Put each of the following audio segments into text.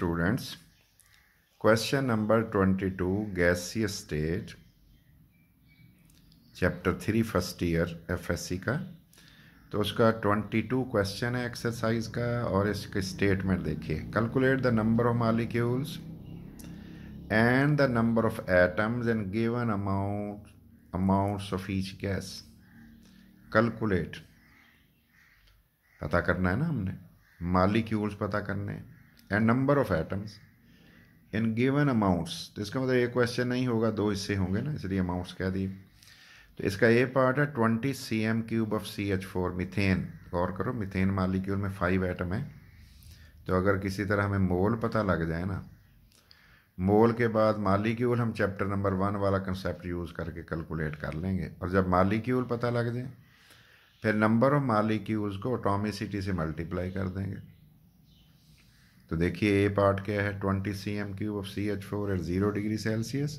students question number twenty two gaseous state chapter three first year C का तो उसका twenty two question है exercise का और इसके स्टेटमेंट देखिए calculate the number of molecules and the number of atoms and given amount amounts of each gas calculate पता करना है ना हमने मालिक्यूल्स पता करने हैं and number of atoms in given amounts तो इसका मतलब एक क्वेश्चन नहीं होगा दो हिस्से होंगे ना इसलिए अमाउंट्स कह दिए तो इसका ए पार्ट है twenty C M cube of C H four methane गौर करो मिथेन मालिक्यूल में फाइव एटम है तो अगर किसी तरह हमें मोल पता लग जाए ना मोल के बाद मालिक्यूल हम चैप्टर नंबर वन वाला कंसेप्ट यूज़ करके कैलकुलेट कर लेंगे और जब मालिक्यूल पता लग जाए फिर नंबर ऑफ मालिक्यूल्स को ऑटोमिसिटी से मल्टीप्लाई कर देंगे तो देखिए ए पार्ट क्या है twenty C M cube of C H four at zero degree Celsius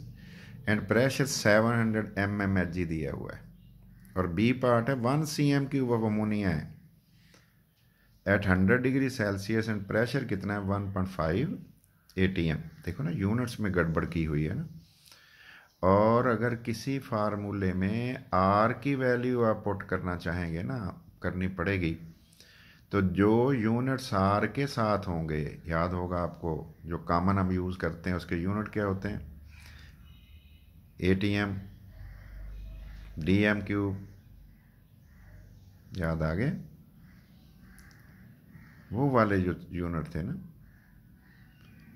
and pressure seven hundred M M H G दिया हुआ है और बी पार्ट है one C M cube of ammonia है at hundred degree Celsius and pressure कितना है one point five A T M देखो ना यूनिट्स में गड़बड़ की हुई है ना और अगर किसी फार्मूले में आर की वैल्यू आप पुट करना चाहेंगे ना करनी पड़ेगी तो जो यूनिट्स आर के साथ होंगे याद होगा आपको जो कामन हम यूज़ करते हैं उसके यूनिट क्या होते हैं A T M D M cube याद आ गए वो वाले जो यूनिट थे ना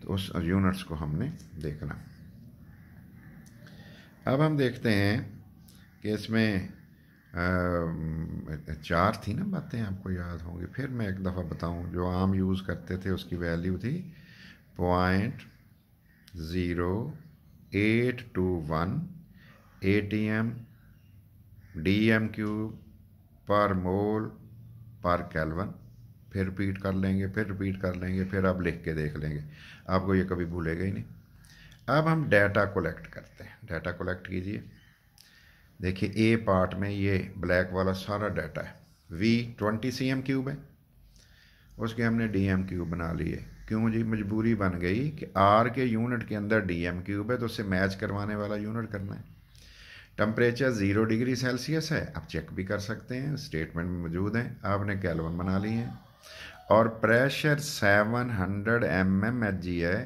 तो उस यूनिट्स को हमने देखना अब हम देखते हैं कि इसमें चार थी ना बातें आपको याद होंगी फिर मैं एक दफ़ा बताऊं जो आम यूज़ करते थे उसकी वैल्यू थी point zero eight two one A T M D M cube पर मोल पर कैलवन फिर रिपीट कर लेंगे फिर रिपीट कर लेंगे फिर आप लिख के देख लेंगे आपको ये कभी भूलेगा ही नहीं अब हम डाटा कलेक्ट करते हैं डाटा कलेक्ट कीजिए देखिए ए पार्ट में ये ब्लैक वाला सारा डाटा है V twenty C M cube है उसके हमने डी एम क्यूब बना लिए क्यों जी मजबूरी बन गई कि आर के यूनिट के अंदर डी एम क्यूब है तो उससे मैच करवाने वाला यूनिट करना है टम्परेचर ज़ीरो डिग्री सेल्सियस है आप चेक भी कर सकते हैं स्टेटमेंट में मौजूद हैं आपने कैलवन बना लिए हैं और pressure seven hundred M M H G है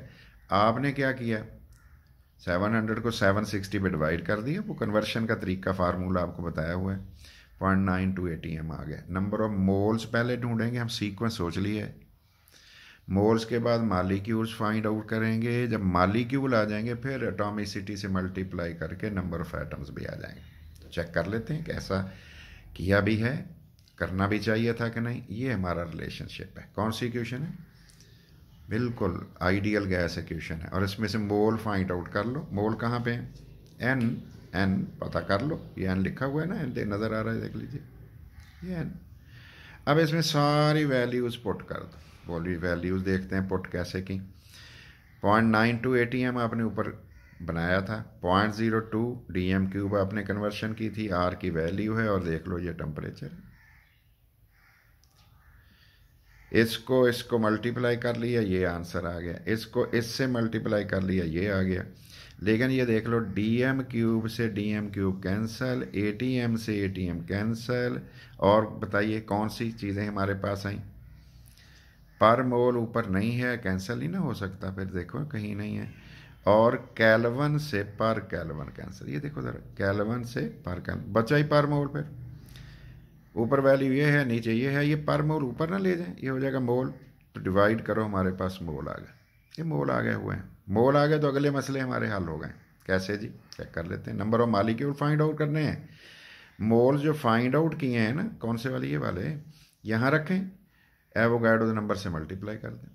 आपने क्या किया सेवन हंड्रेड को सेवन सिक्सटी पे डिवाइड कर दिया वो कन्वर्शन का तरीका फार्मूला आपको बताया हुआ है point nine two A M आ गया नंबर ऑफ मोल्स पहले ढूंढेंगे हम सीक्वेंस सोच लिए मोल्स के बाद मालिक्यूल्स फाइंड आउट करेंगे जब मालिक्यूल आ जाएंगे फिर एटॉमिसिटी से मल्टीप्लाई करके नंबर ऑफ एटम्स भी आ जाएंगे चेक कर लेते हैं कैसा किया भी है करना भी चाहिए था कि नहीं ये हमारा रिलेशनशिप है कौन सी क्वेश्चन है बिल्कुल आइडियल गैस इक्वेशन है और इसमें से मोल फाइंड आउट कर लो मोल कहाँ पे है एन एन पता कर लो ये एन लिखा हुआ है ना एन दे नज़र आ रहा है देख लीजिए ये एन अब इसमें सारी वैल्यूज़ पुट कर दो बोली वैल्यूज़ देखते हैं पुट कैसे की point nine two A T M आपने ऊपर बनाया था point zero two D M cube आपने कन्वर्शन की थी आर की वैल्यू है और देख लो ये टेम्परेचर इसको इसको मल्टीप्लाई कर लिया ये आंसर आ गया इसको इससे मल्टीप्लाई कर लिया ये आ गया लेकिन ये देख लो डी एम क्यूब से D M cube cancel A T M से ए टी एम कैंसल और बताइए कौन सी चीज़ें हमारे पास आई पर मोल ऊपर नहीं है कैंसल ही ना हो सकता फिर देखो कहीं नहीं है और कैलवन से पर कैलवन कैंसल ये देखो ज़रा कैलवन से पर कैलवन बचा ही पर मोल फिर ऊपर वैल्यू ये है नीचे ये है ये पर मोल ऊपर ना ले जाए ये हो जाएगा मोल तो डिवाइड करो हमारे पास मोल आ गए ये मोल आ गए हुए हैं मोल आ गए तो अगले मसले हमारे हल हो गए कैसे जी चेक कर लेते हैं number of molecule find out करने हैं मोल जो फाइंड आउट किए हैं ना कौन से वाले ये वाले यहाँ रखें एवो गाइड नंबर से मल्टीप्लाई कर दें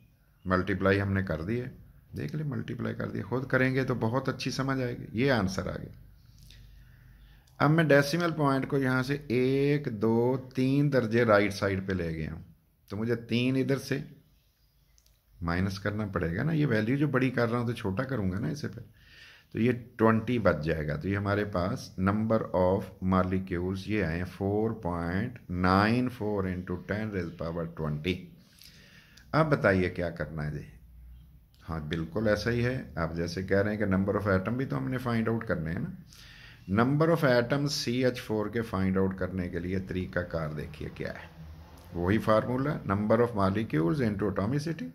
मल्टीप्लाई हमने कर दिए देख ले मल्टीप्लाई कर दिए खुद करेंगे तो बहुत अच्छी समझ आएगी ये आंसर आ गया अब मैं डेसिमल पॉइंट को यहाँ से एक दो तीन दर्जे राइट साइड पे ले गया हूँ तो मुझे तीन इधर से माइनस करना पड़ेगा ना ये वैल्यू जो बड़ी कर रहा हूँ तो छोटा करूँगा ना इसे पर तो ये ट्वेंटी बच जाएगा तो ये हमारे पास नंबर ऑफ मालिक्यूल्स ये आए four point nine four into ten raise power twenty अब बताइए क्या करना है जी हाँ बिल्कुल ऐसा ही है आप जैसे कह रहे हैं कि नंबर ऑफ़ एटम भी तो हमने फाइंड आउट करने हैं ना number of atom C H four के फाइंड आउट करने के लिए तरीका कार देखिए क्या है वही formula number of molecules into atomicity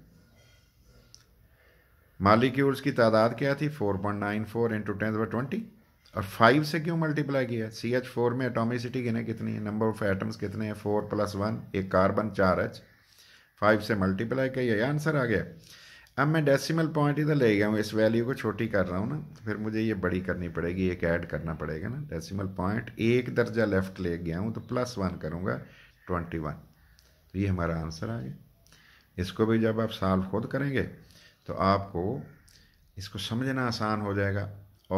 molecules की तादाद क्या थी 4.94 point nine four into tenth by twenty और फाइव से क्यों मल्टीप्लाई किया सी एच फोर में एटोमिसिटी कितने कितनी है नंबर ऑफ एटम्स कितने हैं फोर प्लस वन एक कार्बन चार एच फाइव से मल्टीप्लाई किया यह आंसर आ गया अब मैं डेसिमल पॉइंट इधर ले गया हूँ इस वैल्यू को छोटी कर रहा हूँ ना तो फिर मुझे ये बड़ी करनी पड़ेगी एक ऐड करना पड़ेगा ना डेसिमल पॉइंट एक दर्जा लेफ्ट ले गया हूँ तो प्लस वन करूँगा ट्वेंटी वन तो ये हमारा आंसर आ गया इसको भी जब आप सॉल्व खुद करेंगे तो आपको इसको समझना आसान हो जाएगा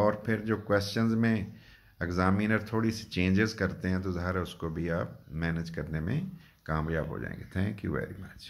और फिर जो क्वेश्चन में एग्ज़ामिनर थोड़ी सी चेंजेस करते हैं तो ज़ाहिर उसको भी आप मैनेज करने में कामयाब हो जाएंगे थैंक यू वेरी मच